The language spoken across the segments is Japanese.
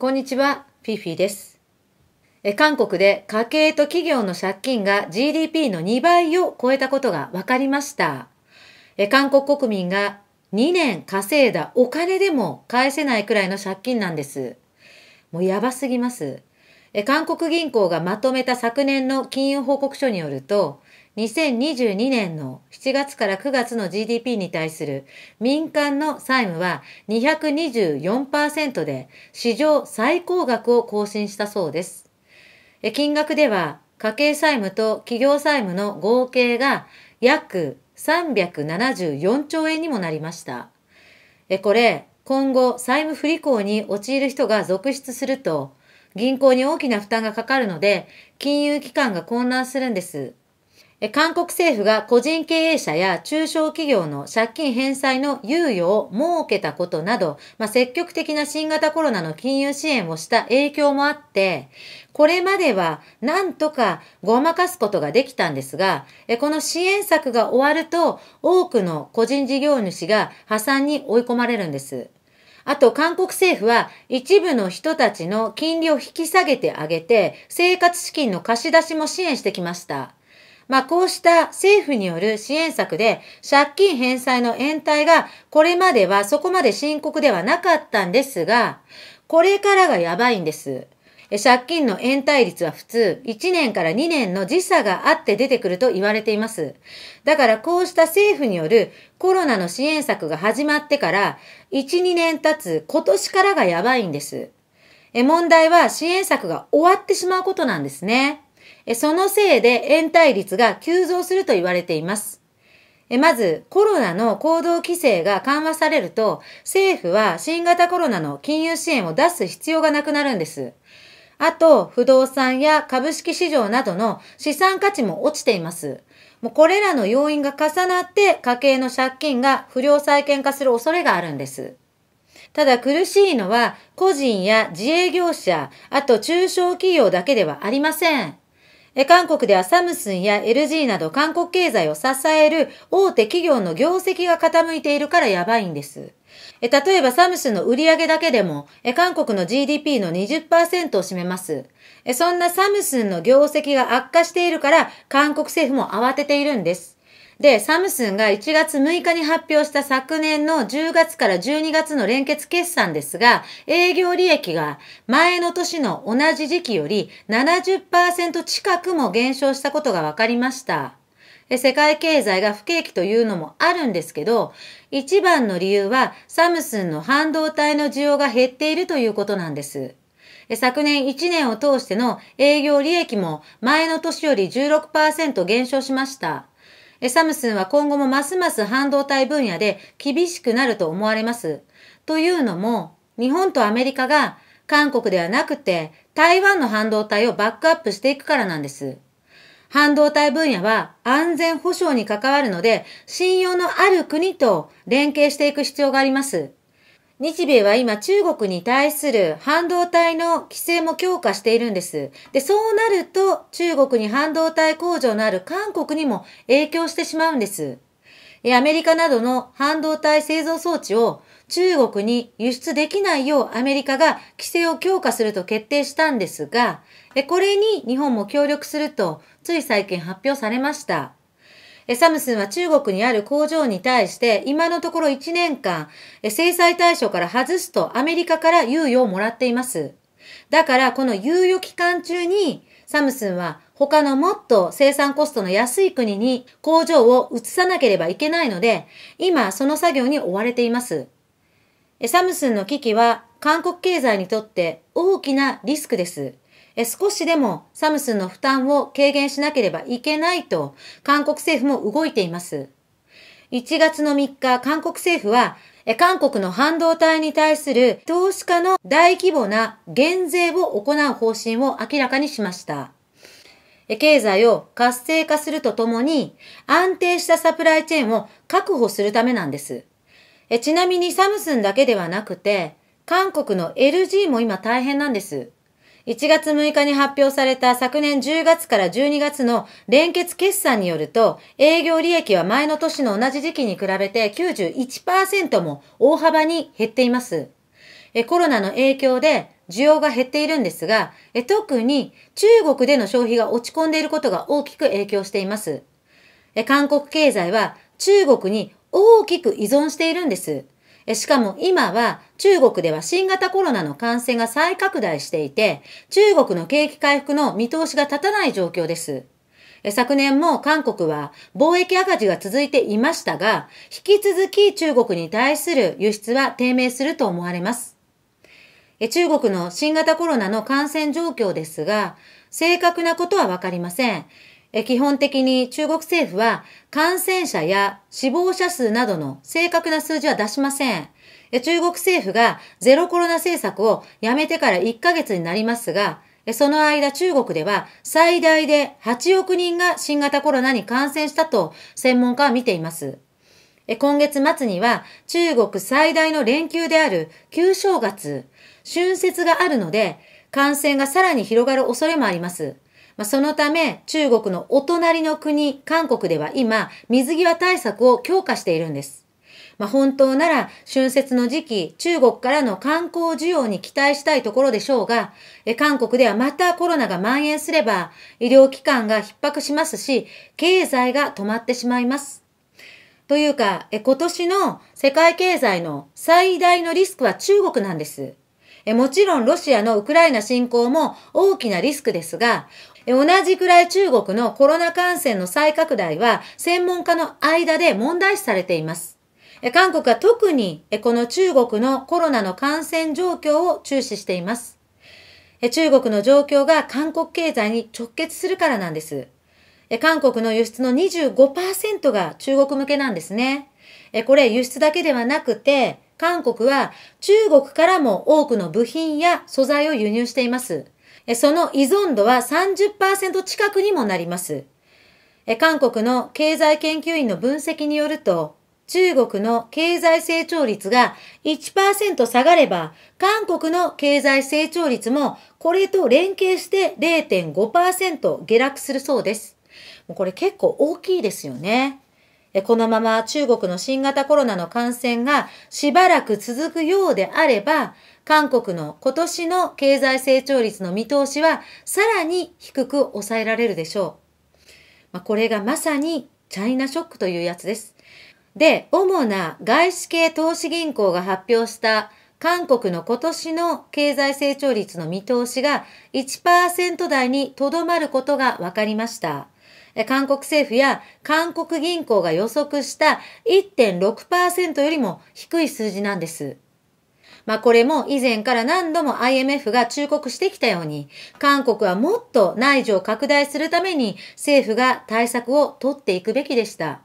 こんにちは、フィフィです。韓国で家計と企業の借金が GDP の2倍を超えたことが分かりました。韓国国民が2年稼いだお金でも返せないくらいの借金なんです。もうやばすぎます。韓国銀行がまとめた昨年の金融報告書によると、2022年の7月から9月の GDP に対する民間の債務は224%で史上最高額を更新したそうです。金額では家計債務と企業債務の合計が約374兆円にもなりました。これ、今後債務不履行に陥る人が続出すると銀行に大きな負担がかかるので金融機関が混乱するんです。韓国政府が個人経営者や中小企業の借金返済の猶予を設けたことなど、まあ、積極的な新型コロナの金融支援をした影響もあって、これまでは何とかごまかすことができたんですが、この支援策が終わると多くの個人事業主が破産に追い込まれるんです。あと、韓国政府は一部の人たちの金利を引き下げてあげて、生活資金の貸し出しも支援してきました。まあ、こうした政府による支援策で借金返済の延滞がこれまではそこまで深刻ではなかったんですが、これからがやばいんです。借金の延滞率は普通、1年から2年の時差があって出てくると言われています。だからこうした政府によるコロナの支援策が始まってから、1、2年経つ今年からがやばいんです。問題は支援策が終わってしまうことなんですね。そのせいで延滞率が急増すると言われています。まず、コロナの行動規制が緩和されると、政府は新型コロナの金融支援を出す必要がなくなるんです。あと、不動産や株式市場などの資産価値も落ちています。もうこれらの要因が重なって家計の借金が不良債権化する恐れがあるんです。ただ苦しいのは個人や自営業者、あと中小企業だけではありません。韓国ではサムスンや LG など韓国経済を支える大手企業の業績が傾いているからやばいんです。例えばサムスンの売上だけでも韓国の GDP の20%を占めます。そんなサムスンの業績が悪化しているから韓国政府も慌てているんです。で、サムスンが1月6日に発表した昨年の10月から12月の連結決算ですが、営業利益が前の年の同じ時期より70%近くも減少したことが分かりました。世界経済が不景気というのもあるんですけど、一番の理由はサムスンの半導体の需要が減っているということなんです。昨年1年を通しての営業利益も前の年より16%減少しました。サムスンは今後もますます半導体分野で厳しくなると思われます。というのも、日本とアメリカが韓国ではなくて台湾の半導体をバックアップしていくからなんです。半導体分野は安全保障に関わるので、信用のある国と連携していく必要があります。日米は今中国に対する半導体の規制も強化しているんです。で、そうなると中国に半導体工場のある韓国にも影響してしまうんです。アメリカなどの半導体製造装置を中国に輸出できないようアメリカが規制を強化すると決定したんですが、これに日本も協力するとつい最近発表されました。サムスンは中国にある工場に対して、今のところ1年間、制裁対象から外すとアメリカから猶予をもらっています。だから、この猶予期間中に、サムスンは他のもっと生産コストの安い国に工場を移さなければいけないので、今その作業に追われています。サムスンの危機は韓国経済にとって大きなリスクです。少しでもサムスンの負担を軽減しなければいけないと韓国政府も動いています。1月の3日、韓国政府は韓国の半導体に対する投資家の大規模な減税を行う方針を明らかにしました。経済を活性化するとともに安定したサプライチェーンを確保するためなんです。ちなみにサムスンだけではなくて、韓国の LG も今大変なんです。1月6日に発表された昨年10月から12月の連結決算によると、営業利益は前の年の同じ時期に比べて91%も大幅に減っています。コロナの影響で需要が減っているんですが、特に中国での消費が落ち込んでいることが大きく影響しています。韓国経済は中国に大きく依存しているんです。しかも今は中国では新型コロナの感染が再拡大していて、中国の景気回復の見通しが立たない状況です。昨年も韓国は貿易赤字が続いていましたが、引き続き中国に対する輸出は低迷すると思われます。中国の新型コロナの感染状況ですが、正確なことはわかりません。基本的に中国政府は感染者や死亡者数などの正確な数字は出しません。中国政府がゼロコロナ政策をやめてから1ヶ月になりますが、その間中国では最大で8億人が新型コロナに感染したと専門家は見ています。今月末には中国最大の連休である旧正月、春節があるので感染がさらに広がる恐れもあります。まあ、そのため、中国のお隣の国、韓国では今、水際対策を強化しているんです。まあ、本当なら春節の時期、中国からの観光需要に期待したいところでしょうが、え韓国ではまたコロナが蔓延すれば、医療機関が逼迫しますし、経済が止まってしまいます。というか、え今年の世界経済の最大のリスクは中国なんです。えもちろんロシアのウクライナ侵攻も大きなリスクですが、同じくらい中国のコロナ感染の再拡大は専門家の間で問題視されています。韓国は特にこの中国のコロナの感染状況を注視しています。中国の状況が韓国経済に直結するからなんです。韓国の輸出の25%が中国向けなんですね。これ輸出だけではなくて、韓国は中国からも多くの部品や素材を輸入しています。その依存度は30%近くにもなります。韓国の経済研究員の分析によると、中国の経済成長率が1%下がれば、韓国の経済成長率もこれと連携して0.5%下落するそうです。これ結構大きいですよね。このまま中国の新型コロナの感染がしばらく続くようであれば、韓国の今年の経済成長率の見通しはさらに低く抑えられるでしょう。まあ、これがまさにチャイナショックというやつです。で、主な外資系投資銀行が発表した韓国の今年の経済成長率の見通しが1%台にとどまることが分かりました。韓国政府や韓国銀行が予測した1.6%よりも低い数字なんです。まあ、これも以前から何度も IMF が忠告してきたように、韓国はもっと内需を拡大するために政府が対策を取っていくべきでした。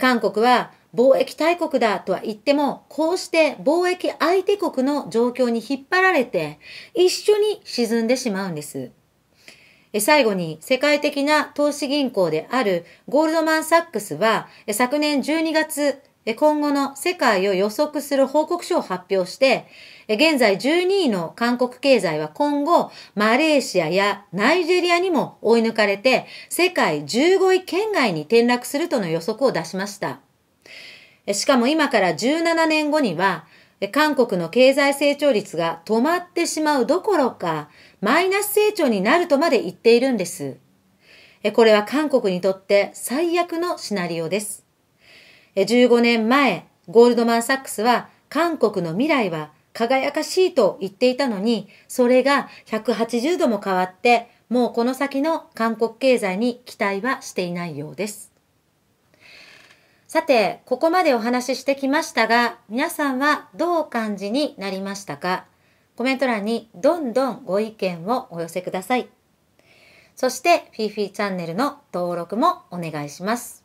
韓国は貿易大国だとは言っても、こうして貿易相手国の状況に引っ張られて、一緒に沈んでしまうんです。最後に、世界的な投資銀行であるゴールドマン・サックスは、昨年12月、今後の世界を予測する報告書を発表して、現在12位の韓国経済は今後、マレーシアやナイジェリアにも追い抜かれて、世界15位圏外に転落するとの予測を出しました。しかも今から17年後には、韓国の経済成長率が止まってしまうどころか、マイナス成長になるとまで言っているんです。これは韓国にとって最悪のシナリオです。15年前、ゴールドマン・サックスは韓国の未来は輝かしいと言っていたのに、それが180度も変わって、もうこの先の韓国経済に期待はしていないようです。さて、ここまでお話ししてきましたが、皆さんはどうお感じになりましたかコメント欄にどんどんご意見をお寄せください。そして、フィーフィーチャンネルの登録もお願いします。